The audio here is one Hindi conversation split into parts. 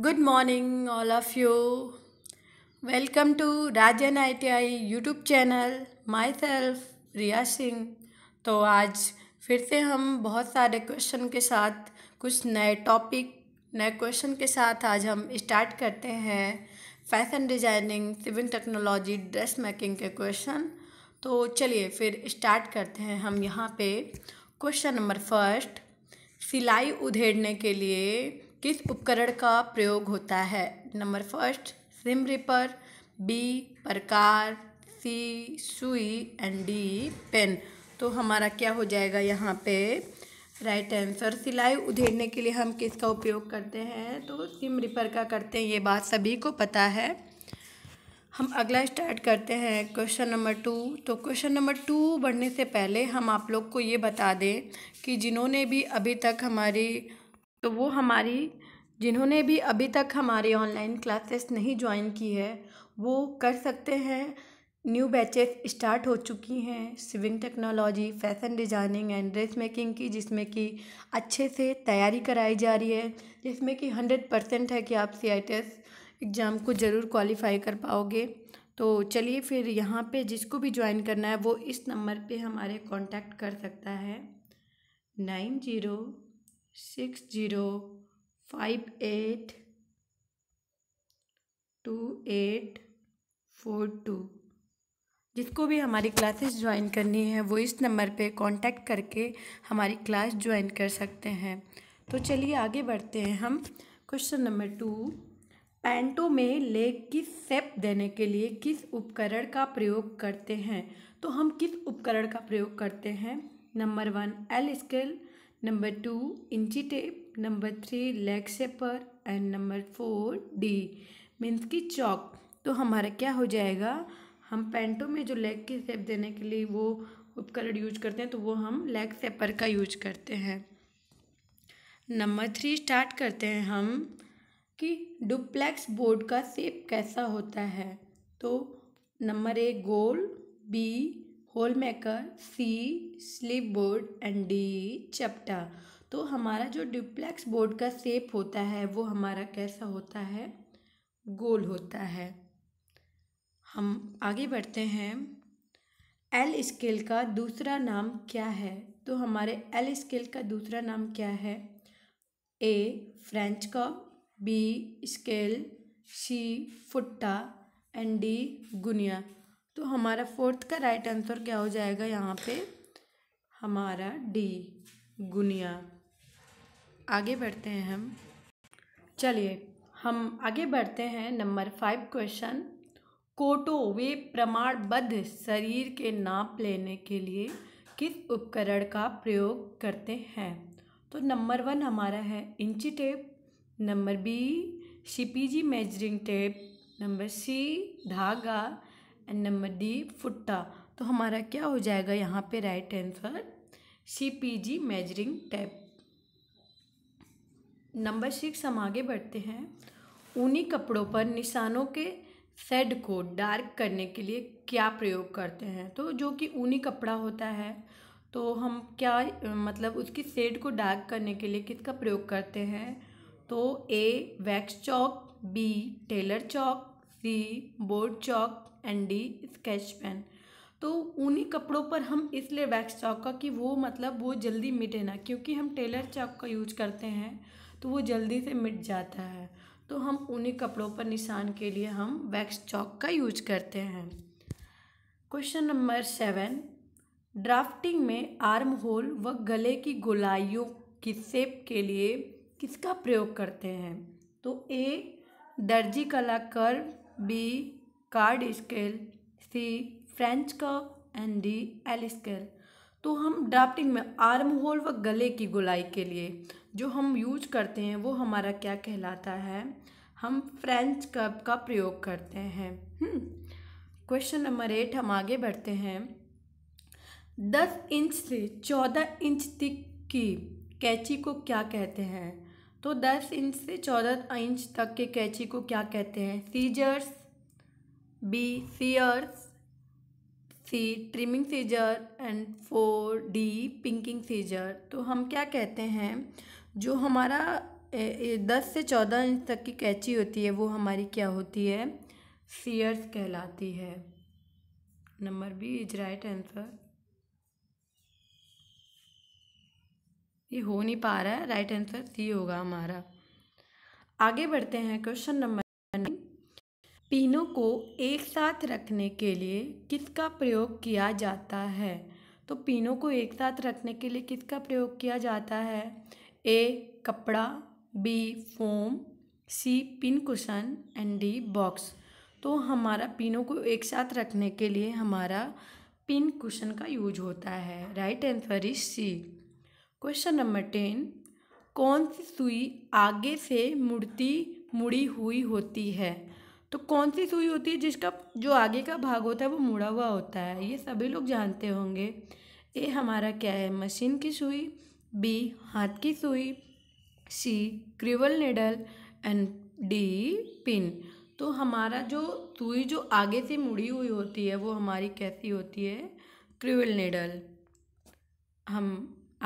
good morning all of you welcome to Rajan I T I YouTube channel myself Riya Singh तो आज फिर से हम बहुत सारे क्वेश्चन के साथ कुछ नए टॉपिक नए क्वेश्चन के साथ आज हम स्टार्ट करते हैं fashion designing civil technology dress making के क्वेश्चन तो चलिए फिर स्टार्ट करते हैं हम यहाँ पे क्वेश्चन नंबर फर्स्ट सिलाई उधेड़ने के लिए किस उपकरण का प्रयोग होता है number first seam ripper B प्रकार सी सुई एंड डी पेन तो हमारा क्या हो जाएगा यहाँ पे राइट आंसर सिलाई उधेड़ने के लिए हम किसका उपयोग करते हैं तो सिम रिपर का करते हैं ये बात सभी को पता है हम अगला स्टार्ट करते हैं क्वेश्चन नंबर टू तो क्वेश्चन नंबर टू बढ़ने से पहले हम आप लोग को ये बता दें कि जिन्होंने भी अभी तक हमारी तो वो हमारी जिन्होंने भी अभी तक हमारी ऑनलाइन क्लासेस नहीं ज्वाइन की है वो कर सकते हैं न्यू बैचेस स्टार्ट हो चुकी हैं sewing technology fashion designing and dress making की जिसमें कि अच्छे से तैयारी कराई जा रही है जिसमें कि हंड्रेड परसेंट है कि आप सी आई एग्ज़ाम को ज़रूर क्वालिफाई कर पाओगे तो चलिए फिर यहाँ पे जिसको भी ज्वाइन करना है वो इस नंबर पे हमारे कांटेक्ट कर सकता है nine zero six zero five eight two eight four two जिसको भी हमारी क्लासेस ज्वाइन करनी है वो इस नंबर पे कांटेक्ट करके हमारी क्लास ज्वाइन कर सकते हैं तो चलिए आगे बढ़ते हैं हम क्वेश्चन नंबर टू पैंटों में लेग किस सेप देने के लिए किस उपकरण का प्रयोग करते हैं तो हम किस उपकरण का प्रयोग करते हैं number one L scale number two inch tape number three leg shaper and number four D मीन्स की चौक तो हमारा क्या हो जाएगा हम पेंटों में जो लेग की सेप देने के लिए वो उपकरण यूज करते हैं तो वो हम लेग सेपर का यूज करते हैं नंबर थ्री स्टार्ट करते हैं हम कि डुप्लेक्स बोर्ड का सेप कैसा होता है तो नंबर एक गोल B hole maker C slip board and D चपटा तो हमारा जो डिप्लेक्स बोर्ड का सेप होता है वो हमारा कैसा होता है गोल होता है हम आगे बढ़ते हैं एल स्केल का दूसरा नाम क्या है तो हमारे एल स्केल का दूसरा नाम क्या है ए फ्रेंच का बी स्केल सी फुट्टा एंड डी गुनिया तो हमारा फोर्थ का राइट आंसर क्या हो जाएगा यहाँ पे हमारा डी गुनिया आगे बढ़ते हैं हम चलिए हम आगे बढ़ते हैं नंबर फाइव क्वेश्चन कोटो वे प्रमाणबद्ध शरीर के नाप लेने के लिए किस उपकरण का प्रयोग करते हैं तो नंबर वन हमारा है inch tape number B C P G measuring tape number C धागा एंड नंबर डी फुट्टा तो हमारा क्या हो जाएगा यहाँ पे right answer C P G measuring tape number six हम आगे बढ़ते हैं ऊनी कपड़ों पर निशानों के सेड को डार्क करने के लिए क्या प्रयोग करते हैं तो जो कि ऊनी कपड़ा होता है तो हम क्या मतलब उसकी सेड को डार्क करने के लिए किसका प्रयोग करते हैं तो A wax chalk B tailor chalk C board chalk and D sketch pen तो उन्हीं कपड़ों पर हम इसलिए वैक्स चौक का कि वो मतलब वो जल्दी मिटे ना क्योंकि हम टेलर चौक का यूज करते हैं तो वो जल्दी से मिट जाता है तो हम उन्हीं कपड़ों पर निशान के लिए हम वैक्स चौक का यूज करते हैं क्वेश्चन नंबर सेवन ड्राफ्टिंग में आर्म होल व गले की गोलाइयों की सेप के लिए किसका प्रयोग करते हैं तो ए दर्जी कला curve B card scale C French cup and D L scale तो हम ड्राफ्टिंग में आर्म होल व गले की गुलाई के लिए जो हम यूज करते हैं वो हमारा क्या कहलाता है हम फ्रेंच कप का प्रयोग करते हैं क्वेश्चन नंबर एट हम आगे बढ़ते हैं दस इंच से चौदह इंच तक की कैची को क्या कहते हैं तो 10 इंच से 14 इंच तक के कैची को क्या कहते हैं scissors B shears C trimming scissor and four D pinking scissor तो हम क्या कहते हैं जो हमारा दस से चौदह इंच तक की कैची होती है वो हमारी क्या होती है सीयर्स कहलाती है number B is right answer ये हो नहीं पा रहा है राइट आंसर सी होगा हमारा आगे बढ़ते हैं क्वेश्चन नंबर पिनों को एक साथ रखने के लिए किसका प्रयोग किया जाता है तो पिनों को एक साथ रखने के लिए किसका प्रयोग किया जाता है ए कपड़ा B foam C pin cushion and D box तो हमारा पिनों को एक साथ रखने के लिए हमारा पिन कुशन का यूज होता है right answer is C question number ten कौन सी सुई आगे से मुड़ती मुड़ी हुई होती है तो कौन सी सुई होती है जिसका जो आगे का भाग होता है वो मुड़ा हुआ होता है ये सभी लोग जानते होंगे ए हमारा क्या है मशीन की सुई बी हाथ की सुई C crewel needle and D pin तो हमारा जो सुई जो आगे से मुड़ी हुई होती है वो हमारी कैसी होती है क्रिवल नेडल हम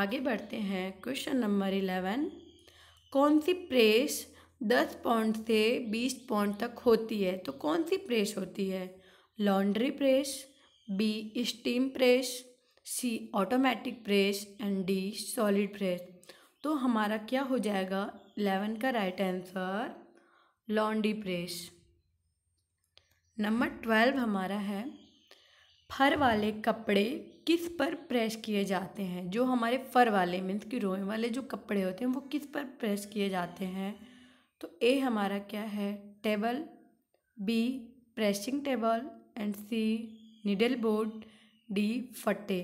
आगे बढ़ते हैं क्वेश्चन नंबर इलेवन कौन सी प्रेस दस पॉइंट से बीस पॉइंट तक होती है तो कौन सी प्रेस होती है laundry press B steam press C automatic press and D solid press तो हमारा क्या हो जाएगा इलेवन का right answer laundry press number twelve हमारा है फर वाले कपड़े किस पर प्रेस किए जाते हैं जो हमारे फर वाले मीन्स कि रोए वाले जो कपड़े होते हैं वो किस पर प्रेस किए जाते हैं तो ए हमारा क्या है table B pressing table and C needle board D फटे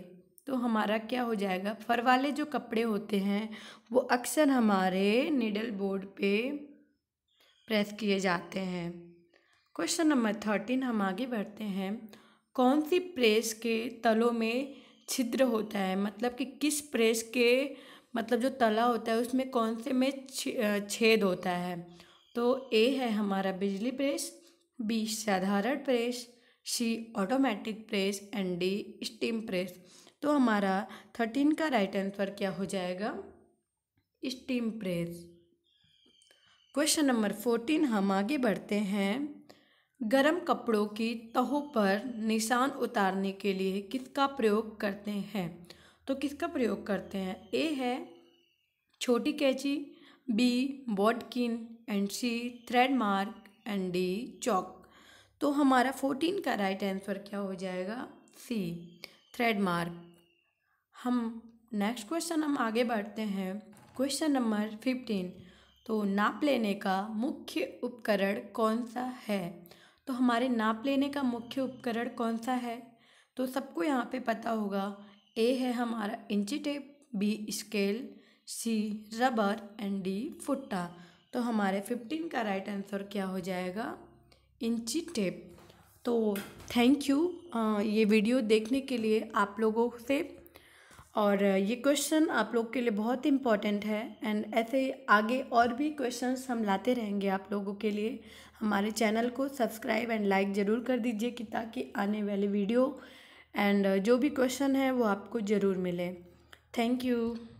तो हमारा क्या हो जाएगा फर वाले जो कपड़े होते हैं वो अक्सर हमारे निडल बोर्ड पे प्रेस किए जाते हैं क्वेश्चन नंबर थर्टीन हम आगे बढ़ते हैं कौन सी प्रेस के तलों में छिद्र होता है मतलब कि किस प्रेस के मतलब जो तला होता है उसमें कौन से में छेद होता है तो ए है हमारा बिजली प्रेस बी साधारण press C automatic press and D steam press तो हमारा थर्टीन का राइट आंसर क्या हो जाएगा steam press question number fourteen हम आगे बढ़ते हैं गर्म कपड़ों की तहों पर निशान उतारने के लिए किसका प्रयोग करते हैं तो किसका प्रयोग करते हैं ए है छोटी कैची B bodkin and C thread mark and D chalk तो हमारा फोर्टीन का राइट आंसर क्या हो जाएगा सी थ्रेड मार्क हम नेक्स्ट क्वेश्चन हम आगे बढ़ते हैं क्वेश्चन नंबर फिफ्टीन तो नाप लेने का मुख्य उपकरण कौन सा है तो हमारे नाप लेने का मुख्य उपकरण कौन सा है तो सबको यहाँ पे पता होगा ए है हमारा inch tape B scale C rubber and D फुट्टा तो हमारे फिफ्टीन का राइट आंसर क्या हो जाएगा इंची टेप तो थैंक यू ये वीडियो देखने के लिए आप लोगों से और ये क्वेश्चन आप लोग के लिए बहुत इम्पॉर्टेंट है एंड ऐसे आगे और भी क्वेश्चन हम लाते रहेंगे आप लोगों के लिए हमारे चैनल को सब्सक्राइब एंड लाइक ज़रूर कर दीजिए कि ताकि आने वाले वीडियो एंड जो भी क्वेश्चन है वो आपको ज़रूर मिले थैंक यू